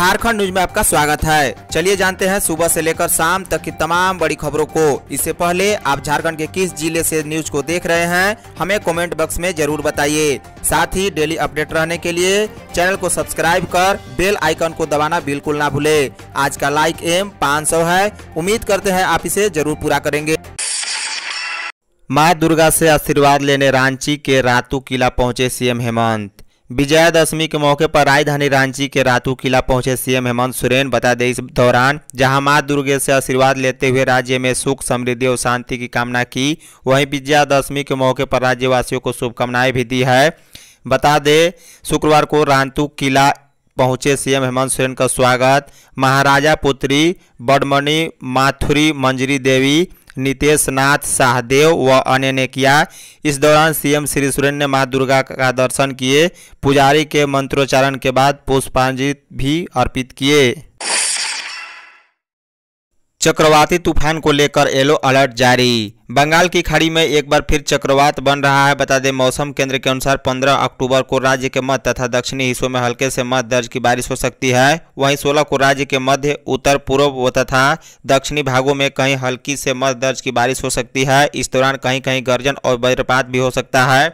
Jharkhand news में आपका स्वागत है चलिए जानते हैं सुबह से लेकर शाम तक की तमाम बड़ी खबरों को इससे पहले आप झारखंड के किस जिले से न्यूज को देख रहे हैं हमें कमेंट बॉक्स में जरूर बताइए साथ ही डेली अपडेट रहने के लिए चैनल को सब्सक्राइब कर बेल आइकन को दबाना बिल्कुल ना भूले आज का लाइक एम पाँच है उम्मीद करते हैं आप इसे जरूर पूरा करेंगे माँ दुर्गा ऐसी आशीर्वाद लेने रांची के रातू किला पहुँचे सीएम हेमंत विजयादशमी के मौके पर राजधानी रांची के रातू किला पहुंचे सीएम हेमंत सोरेन बता दें इस दौरान जहां मां दुर्गे से आशीर्वाद लेते हुए राज्य में सुख समृद्धि और शांति की कामना की वहीं विजयादशमी के मौके पर राज्यवासियों को शुभकामनाएं भी दी है बता दें शुक्रवार को रातू किला पहुंचे सीएम हेमंत सोरेन का स्वागत महाराजा पुत्री बडमणि माथुरी मंजरी देवी नितेश नाथ शाहदेव व अन्य ने किया इस दौरान सीएम श्री सुरेन ने माँ दुर्गा का दर्शन किए पुजारी के मंत्रोच्चारण के बाद पुष्पांजलि भी अर्पित किए चक्रवाती तूफान को लेकर येलो अलर्ट जारी बंगाल की खाड़ी में एक बार फिर चक्रवात बन रहा है बता दें मौसम केंद्र के अनुसार 15 अक्टूबर को राज्य के मध्य तथा दक्षिणी हिस्सों में हल्के से मध्य दर्ज की बारिश हो सकती है वहीं 16 को राज्य के मध्य उत्तर पूर्व तथा दक्षिणी भागों में कहीं हल्की से मध्य दर्ज की बारिश हो सकती है इस दौरान कहीं कहीं गर्जन और वज्रपात भी हो सकता है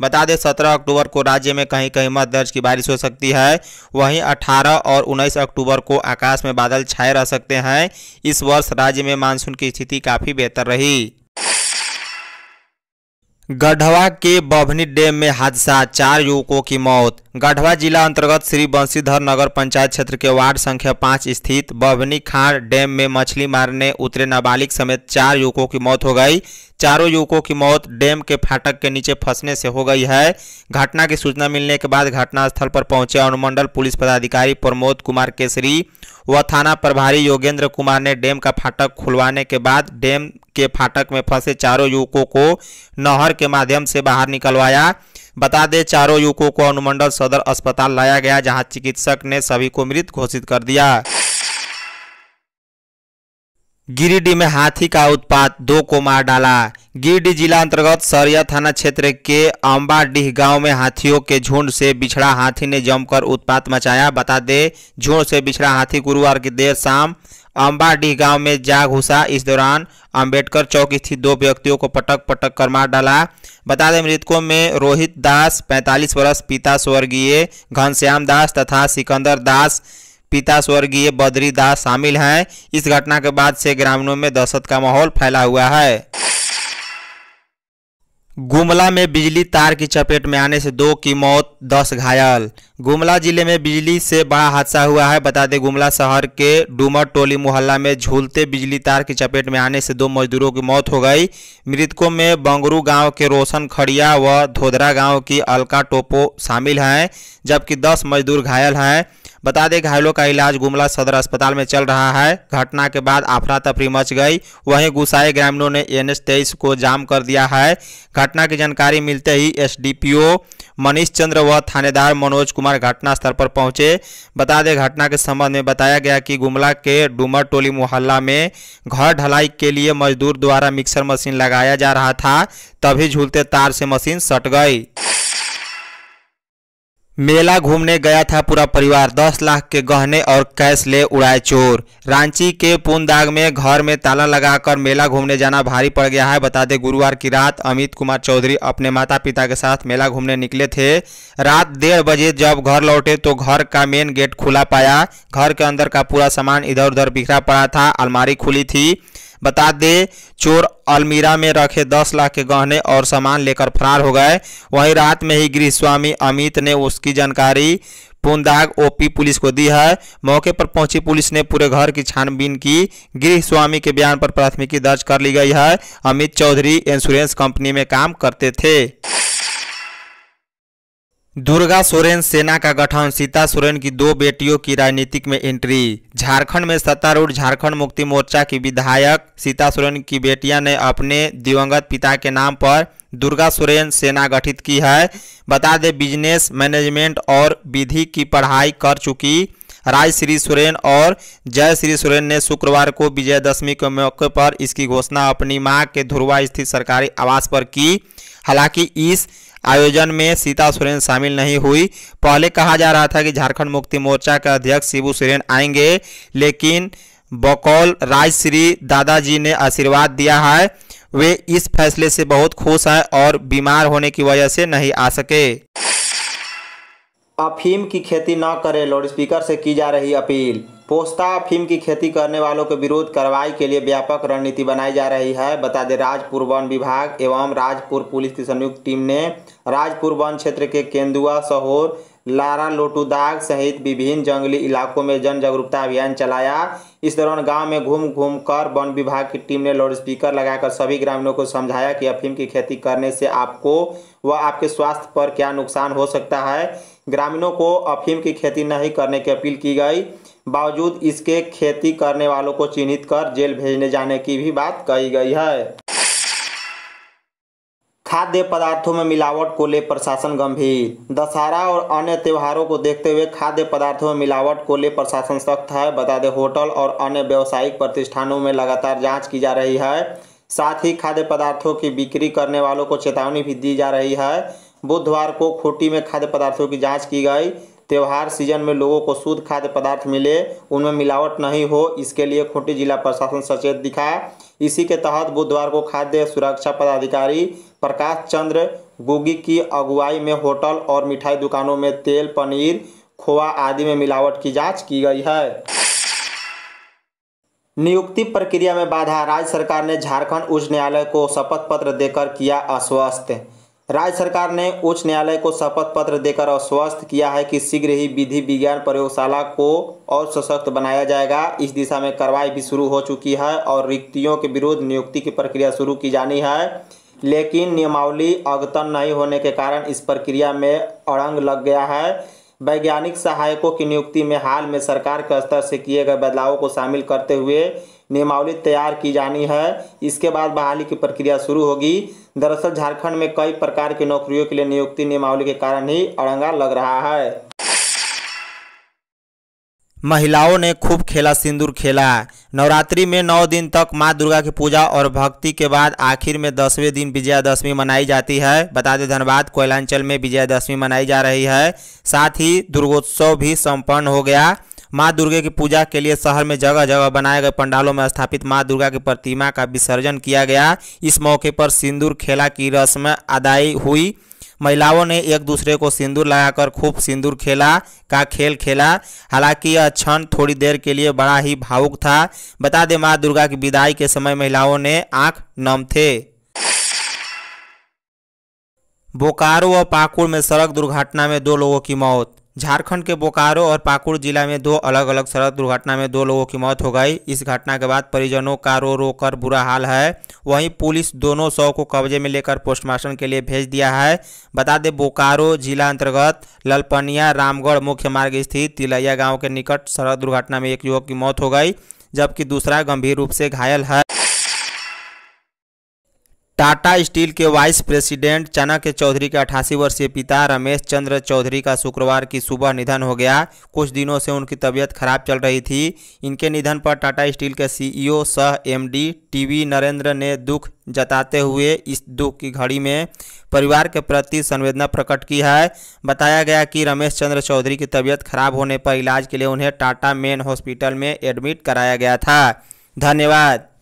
बता दें सत्रह अक्टूबर को राज्य में कहीं कहीं मध्यर्ज की बारिश हो सकती है वहीं अठारह और उन्नीस अक्टूबर को आकाश में बादल छाए रह सकते हैं इस वर्ष राज्य में मानसून की स्थिति काफ़ी बेहतर रही गढ़वा के बभनी डैम में हादसा चार युवकों की मौत गढ़वा जिला अंतर्गत श्री बंशीधर नगर पंचायत क्षेत्र के वार्ड संख्या पाँच स्थित बभनी खाड़ डैम में मछली मारने उतरे नाबालिग समेत चार युवकों की मौत हो गई चारों युवकों की मौत डैम के फाटक के नीचे फंसने से हो गई है घटना की सूचना मिलने के बाद घटनास्थल पर पहुंचे अनुमंडल पुलिस पदाधिकारी प्रमोद कुमार केसरी व थाना प्रभारी योगेंद्र कुमार ने डैम का फाटक खुलवाने के बाद डैम के फाटक में फंसे चारों युवकों को नहर के माध्यम से बाहर निकलवाया बता दें चारों युवकों को अनुमंडल सदर अस्पताल लाया गया जहां चिकित्सक ने सभी को मृत घोषित कर दिया गिरिडीह में हाथी का उत्पात दो को मार डाला गिरिडीह जिला अंतर्गत सरिया थाना क्षेत्र के अम्बाडीह गांव में हाथियों के झुंड से बिछड़ा हाथी ने जमकर उत्पात मचाया बता दे झुंड से बिछड़ा हाथी गुरुवार की देर शाम अम्बाडीह गांव में जा घुसा इस दौरान अंबेडकर चौक स्थित दो व्यक्तियों को पटक पटक कर मार डाला बता दें मृतकों में रोहित दास पैंतालीस वर्ष पिता स्वर्गीय घनश्याम दास तथा सिकंदर दास पिता स्वर्गीय बद्री दास शामिल हैं इस घटना के बाद से ग्रामीणों में दहशत का माहौल फैला हुआ है गुमला में बिजली तार की चपेट में आने से दो की मौत दस घायल गुमला जिले में बिजली से बड़ा हादसा हुआ है बता दें गुमला शहर के डूमर टोली मोहल्ला में झूलते बिजली तार की चपेट में आने से दो मजदूरों की मौत हो गई मृतकों में बंगरू गांव के रोशन खड़िया व धोधरा गांव की अलका टोपो शामिल हैं जबकि दस मजदूर घायल हैं बता दें घायलों का इलाज गुमला सदर अस्पताल में चल रहा है घटना के बाद आफरा तफरी मच गई वहीं गुसाए ग्रामीणों ने एन एस को जाम कर दिया है घटना की जानकारी मिलते ही एसडीपीओ मनीष चंद्र व थानेदार मनोज कुमार घटनास्थल पर पहुंचे बता दें घटना के संबंध में बताया गया कि गुमला के डूमर टोली मोहल्ला में घर ढलाई के लिए मजदूर द्वारा मिक्सर मशीन लगाया जा रहा था तभी झूलते तार से मशीन सट गई मेला घूमने गया था पूरा परिवार दस लाख के गहने और कैश ले उड़ाए चोर रांची के पुनदाग में घर में ताला लगाकर मेला घूमने जाना भारी पड़ गया है बता दें गुरुवार की रात अमित कुमार चौधरी अपने माता पिता के साथ मेला घूमने निकले थे रात डेढ़ बजे जब घर लौटे तो घर का मेन गेट खुला पाया घर के अंदर का पूरा सामान इधर उधर बिखरा पड़ा था अलमारी खुली थी बता दे चोर अलमीरा में रखे दस लाख के गहने और सामान लेकर फरार हो गए वहीं रात में ही गृह स्वामी अमित ने उसकी जानकारी पुंदाग ओपी पुलिस को दी है मौके पर पहुंची पुलिस ने पूरे घर की छानबीन की गृह स्वामी के बयान पर प्राथमिकी दर्ज कर ली गई है अमित चौधरी इंश्योरेंस कंपनी में काम करते थे दुर्गा सोरेन सेना का गठन सीता सोरेन की दो बेटियों की राजनीतिक में एंट्री झारखंड में सत्तारूढ़ झारखंड मुक्ति मोर्चा की विधायक सीता सोरेन की बेटियां ने अपने दिवंगत पिता के नाम पर दुर्गा सोरेन सेना गठित की है बता दें बिजनेस मैनेजमेंट और विधि की पढ़ाई कर चुकी राज श्री सोरेन और जय श्री सोरेन ने शुक्रवार को विजयदशमी के मौके पर इसकी घोषणा अपनी माँ के ध्रुवा स्थित सरकारी आवास पर की हालांकि इस आयोजन में सीता सोरेन शामिल नहीं हुई पहले कहा जा रहा था कि झारखंड मुक्ति मोर्चा के अध्यक्ष शिबू सोरेन आएंगे लेकिन बकौल राजश्री दादाजी ने आशीर्वाद दिया है वे इस फैसले से बहुत खुश हैं और बीमार होने की वजह से नहीं आ सके अफीम की खेती न करें लाउडस्पीकर से की जा रही अपील पोस्ता अफीम की खेती करने वालों के विरुद्ध कार्रवाई के लिए व्यापक रणनीति बनाई जा रही है बता दें राजपुर वन विभाग एवं राजपुर पुलिस की संयुक्त टीम ने राजपुर वन क्षेत्र के केंदुआ सहोर लारा लोटूदाग सहित विभिन्न जंगली इलाकों में जन जागरूकता अभियान चलाया इस दौरान गांव में घूम घूम कर वन विभाग की टीम ने लाउडस्पीकर लगाकर सभी ग्रामीणों को समझाया कि अफीम की खेती करने से आपको व आपके स्वास्थ्य पर क्या नुकसान हो सकता है ग्रामीणों को अफीम की खेती नहीं करने की अपील की गई बावजूद इसके खेती करने वालों को चिन्हित कर जेल भेजने जाने की भी बात कही गई है खाद्य पदार्थों में मिलावट को ले प्रशासन गंभीर दशहरा और अन्य त्योहारों को देखते हुए खाद्य पदार्थों में मिलावट को ले प्रशासन सख्त है बता दें होटल और अन्य व्यावसायिक प्रतिष्ठानों में लगातार जांच की जा रही है साथ ही खाद्य पदार्थों की बिक्री करने वालों को चेतावनी भी दी जा रही है बुधवार को खोटी में खाद्य पदार्थों की जाँच की गई त्यौहार सीजन में लोगों को शुद्ध खाद्य पदार्थ मिले उनमें मिलावट नहीं हो इसके लिए खूंटी जिला प्रशासन सचेत दिखा इसी के तहत बुधवार को खाद्य सुरक्षा पदाधिकारी प्रकाश चंद्र गुगी की अगुवाई में होटल और मिठाई दुकानों में तेल पनीर खोआ आदि में मिलावट की जांच की गई है नियुक्ति प्रक्रिया में बाधा राज्य सरकार ने झारखंड उच्च न्यायालय को शपथ पत्र देकर किया आश्वस्त राज्य सरकार ने उच्च न्यायालय को शपथ पत्र देकर आश्वस्त किया है कि शीघ्र ही विधि विज्ञान प्रयोगशाला को और सशक्त बनाया जाएगा इस दिशा में कार्रवाई भी शुरू हो चुकी है और रिक्तियों के विरुद्ध नियुक्ति की प्रक्रिया शुरू की जानी है लेकिन नियमावली अगतन नहीं होने के कारण इस प्रक्रिया में अड़ंग लग गया है वैज्ञानिक सहायकों की नियुक्ति में हाल में सरकार के स्तर से किए गए बदलावों को शामिल करते हुए नियमावली तैयार की जानी है इसके बाद बहाली की प्रक्रिया शुरू होगी दरअसल झारखंड में कई प्रकार की नौकरियों के लिए नियुक्ति नियमावली के कारण ही अड़ंगा लग रहा है महिलाओं ने खूब खेला सिंदूर खेला नवरात्रि में नौ दिन तक मां दुर्गा की पूजा और भक्ति के बाद आखिर में दसवें दिन विजयादशमी मनाई जाती है बता दें धनबाद कोयलांचल में विजयादशमी मनाई जा रही है साथ ही दुर्गोत्सव भी संपन्न हो गया माँ दुर्गे की पूजा के लिए शहर में जगह जगह बनाए गए पंडालों में स्थापित माँ दुर्गा की प्रतिमा का विसर्जन किया गया इस मौके पर सिंदूर खेला की रस्म अदाई हुई महिलाओं ने एक दूसरे को सिंदूर लगाकर खूब सिंदूर खेला का खेल खेला हालांकि यह क्षण थोड़ी देर के लिए बड़ा ही भावुक था बता दें माँ दुर्गा की विदाई के समय महिलाओं ने आंख नम थे बोकारो व पाकुड़ में सड़क दुर्घटना में दो लोगों की मौत झारखंड के बोकारो और पाकुड़ जिला में दो अलग अलग सड़क दुर्घटना में दो लोगों की मौत हो गई इस घटना के बाद परिजनों का रो रो कर बुरा हाल है वहीं पुलिस दोनों शव को कब्जे में लेकर पोस्टमार्टम के लिए भेज दिया है बता दें बोकारो जिला अंतर्गत ललपनिया रामगढ़ मुख्य मार्ग स्थित तिलैया गाँव के निकट सड़क दुर्घटना में एक युवक की मौत हो गई जबकि दूसरा गंभीर रूप से घायल है टाटा स्टील के वाइस प्रेसिडेंट चाणक्य चौधरी के अठासी वर्षीय पिता रमेश चंद्र चौधरी का शुक्रवार की सुबह निधन हो गया कुछ दिनों से उनकी तबीयत खराब चल रही थी इनके निधन पर टाटा स्टील के सीईओ सह एमडी टीवी नरेंद्र ने दुख जताते हुए इस दुख की घड़ी में परिवार के प्रति संवेदना प्रकट की है बताया गया कि रमेश चंद्र चौधरी की तबीयत खराब होने पर इलाज के लिए उन्हें टाटा मेन हॉस्पिटल में एडमिट कराया गया था धन्यवाद